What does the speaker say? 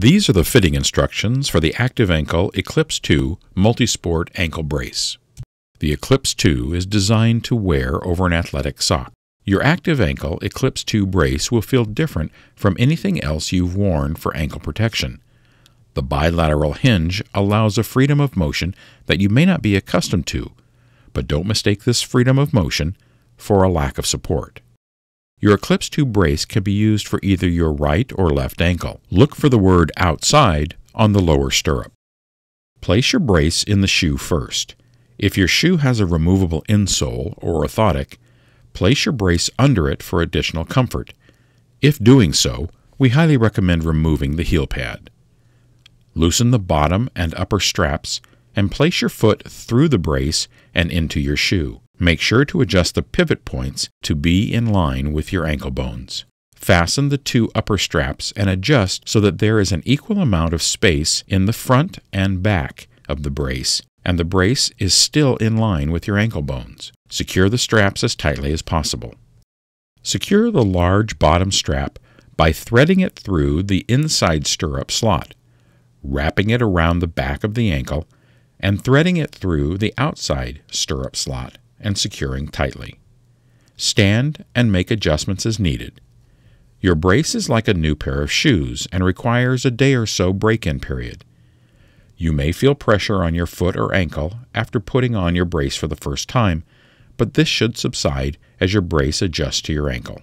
These are the fitting instructions for the Active Ankle Eclipse 2 Multisport Ankle Brace. The Eclipse 2 is designed to wear over an athletic sock. Your Active Ankle Eclipse 2 brace will feel different from anything else you've worn for ankle protection. The bilateral hinge allows a freedom of motion that you may not be accustomed to, but don't mistake this freedom of motion for a lack of support. Your Eclipse 2 brace can be used for either your right or left ankle. Look for the word outside on the lower stirrup. Place your brace in the shoe first. If your shoe has a removable insole or orthotic, place your brace under it for additional comfort. If doing so, we highly recommend removing the heel pad. Loosen the bottom and upper straps and place your foot through the brace and into your shoe. Make sure to adjust the pivot points to be in line with your ankle bones. Fasten the two upper straps and adjust so that there is an equal amount of space in the front and back of the brace, and the brace is still in line with your ankle bones. Secure the straps as tightly as possible. Secure the large bottom strap by threading it through the inside stirrup slot, wrapping it around the back of the ankle, and threading it through the outside stirrup slot and securing tightly. Stand and make adjustments as needed. Your brace is like a new pair of shoes and requires a day or so break in period. You may feel pressure on your foot or ankle after putting on your brace for the first time, but this should subside as your brace adjusts to your ankle.